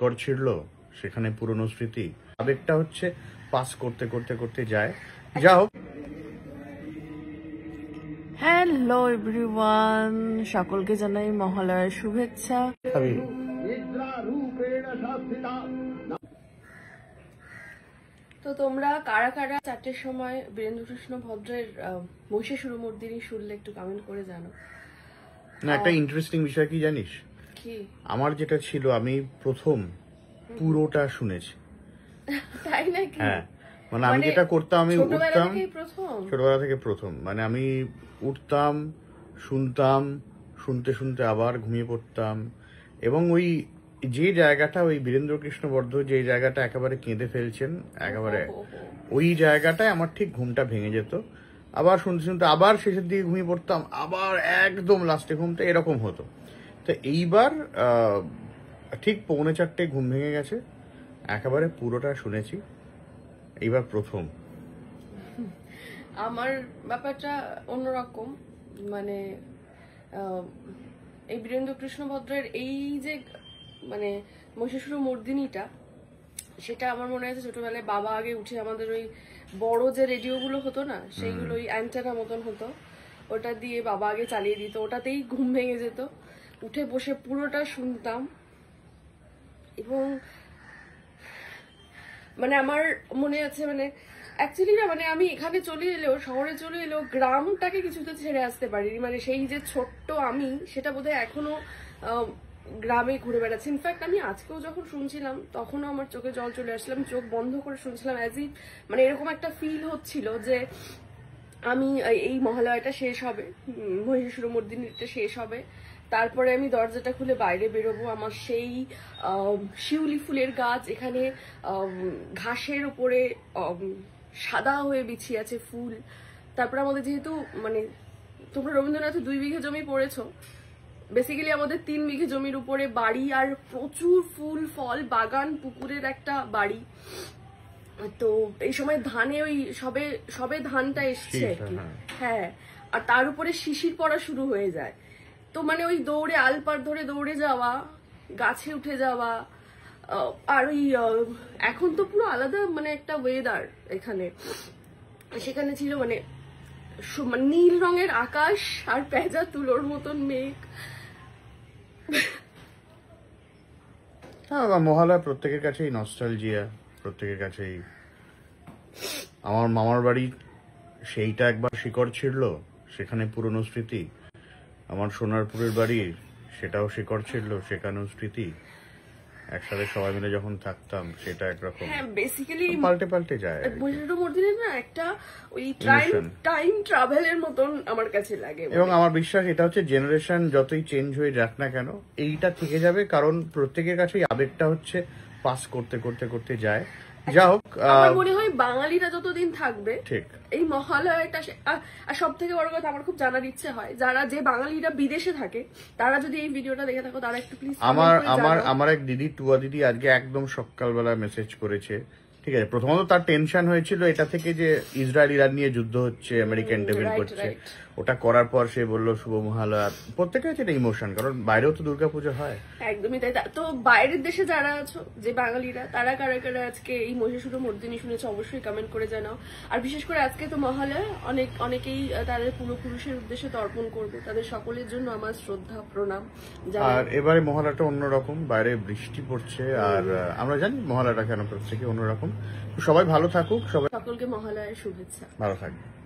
record ছিঁড়ল সেখানে পুরনো স্মৃতি আবেগটা হচ্ছে পাস করতে করতে করতে যায় যা হোক হ্যালো এভরিওয়ান সকলকে জানাই মহালয়ার শুভেচ্ছা তো তোমরা কারা কারা চারটের সময় বীরেন্দ্রকৃষ্ণ ভদ্রের মহিষাসুর মর্দিনী শুনলে একটু কমেন্ট করে জানো না একটা ইন্টারেস্টিং বিষয় কি জানিস আমার যেটা ছিল আমি প্রথম পুরোটা শুনেছি তাই নাকি হ্যাঁ মানে আমি মানে যেটা করতাম আমি উঠতাম ছোটবেলা থেকে প্রথম মানে আমি উঠতাম শুনতাম শুনতে শুনতে আবার ঘুমিয়ে পড়তাম এবং ওই যে জায়গাটা ওই বীরেন্দ্র কৃষ্ণ বর্ধ যে জায়গাটা একেবারে কেঁদে ফেলছেন একেবারে ওই জায়গাটায় আমার ঠিক ঘুমটা ভেঙে যেত আবার শুনতে শুনতে আবার শেষের দিকে ঘুমিয়ে পড়তাম আবার একদম লাস্টে ঘুমটা এরকম হতো তো এইবার ঠিক পৌনে চারটে ঘুম ভেঙে গেছে একেবারে পুরোটা শুনেছি এইবার প্রথম আমার ব্যাপারটা অন্যরকম মানে এই বীরেন্দ্র কৃষ্ণ ভদ্রের এই যে মানে মহিষাসুর মর্দিনীটা সেটা আমার মনে আছে ছোটবেলায় বাবা আগে উঠে আমাদের ওই বড় যে রেডিওগুলো হতো না সেইগুলো ওই অ্যান্টেনা মতন হতো ওটা দিয়ে বাবা আগে চালিয়ে দিত ওটাতেই ঘুম ভেঙে যেত উঠে বসে পুরোটা শুনতাম এবং মানে আমার মনে আছে মানে অ্যাকচুয়ালি না মানে আমি এখানে চলে এলেও শহরে চলে এলেও গ্রামটাকে কিছুতে ছেড়ে আসতে পারিনি মানে সেই যে ছোট্ট আমি সেটা বোধহয় এখনো গ্রামে ঘুরে বেড়াচ্ছি ইনফ্যাক্ট আমি আজকেও যখন শুনছিলাম তখনও আমার চোখে জল চলে আসছিলাম চোখ বন্ধ করে শুনছিলাম অ্যাজ ই মানে এরকম একটা ফিল হচ্ছিল যে আমি এই মহালয়াটা শেষ হবে মহিষুর মর্দিনীটা শেষ হবে তারপরে আমি দরজাটা খুলে বাইরে বেরোবো আমার সেই শিউলি ফুলের গাছ এখানে ঘাসের উপরে সাদা হয়ে বিছিয়ে আছে ফুল তারপর আমাদের যেহেতু মানে তোমরা রবীন্দ্রনাথের দুই বিঘে জমি পড়েছো বেসিক্যালি আমাদের তিন বিঘে জমির উপরে বাড়ি আর প্রচুর ফুল ফল বাগান পুকুরের একটা বাড়ি তো এই সময় ধানে ওই সবে সবে ধানটা এসছে হ্যাঁ।, হ্যাঁ আর তার উপরে শিশির পড়া শুরু হয়ে যায় তো মানে ওই দৌড়ে আলপার ধরে দৌড়ে যাওয়া গাছে উঠে যাওয়া আর ওই এখন তো পুরো আলাদা মানে একটা ওয়েদার এখানে সেখানে ছিল মানে, মানে নীল রঙের আকাশ আর পেঁজা তুলোর মতন মেঘ হ্যাঁ মহালয়া প্রত্যেকের কাছেই নস্টালজিয়া প্রত্যেকের কাছেই আমার মামার বাড়ি সেইটা একবার শিকড় ছিড়ল সেখানে পুরনো স্মৃতি আমার সোনারপুরের বাড়ি সেটাও শিকড় ছিল সেখানেও স্মৃতি একসাথে সবাই মিলে যখন থাকতাম সেটা একরকম হ্যাঁ বেসিক্যালি পাল্টে পাল্টে যায় না একটা ওই টাইম টাইম ট্রাভেলের মতন আমার কাছে লাগে এবং আমার বিশ্বাস এটা হচ্ছে জেনারেশন যতই চেঞ্জ হয়ে যাক না কেন এইটা থেকে যাবে কারণ প্রত্যেকের কাছেই আবেগটা হচ্ছে পাস করতে করতে করতে যায় হোক আমার মনে হয় বাঙালিরা যতদিন থাকবে ঠিক এই মহালয়টা আর সব থেকে বড় কথা আমার খুব জানার ইচ্ছে হয় যারা যে বাঙালিরা বিদেশে থাকে তারা যদি এই ভিডিওটা দেখে থাকো তারা একটু আমার আমার আমার এক দিদি দিদি আজকে একদম মেসেজ করেছে ঠিক আছে প্রথমত তার টেনশন হয়েছিল এটা থেকে যে ইসরায়েল ইরান নিয়ে যুদ্ধ হচ্ছে আমেরিকান ডেভিল mm, করছে ওটা করার পর সে বললো শুভ মহালয়া প্রত্যেকটা এটা ইমোশন কারণ বাইরেও তো পুজো হয় একদমই তাই তো বাইরের দেশে যারা আছো যে বাঙালিরা তারা কারা কারা আজকে এই মহিষাসুর মর্দিনী শুনেছে অবশ্যই কমেন্ট করে জানাও আর বিশেষ করে আজকে তো মহালয়া অনেক অনেকেই তাদের পূর্বপুরুষের উদ্দেশ্যে তর্পণ করবে তাদের সকলের জন্য আমার শ্রদ্ধা প্রণাম আর এবারে মহালয়াটা অন্যরকম বাইরে বৃষ্টি পড়ছে আর আমরা জানি মহালয়াটা কেন প্রত্যেকে অন্যরকম সবাই ভালো থাকুক সবাই সকলকে মহালয়ের শুভেচ্ছা ভালো থাকবে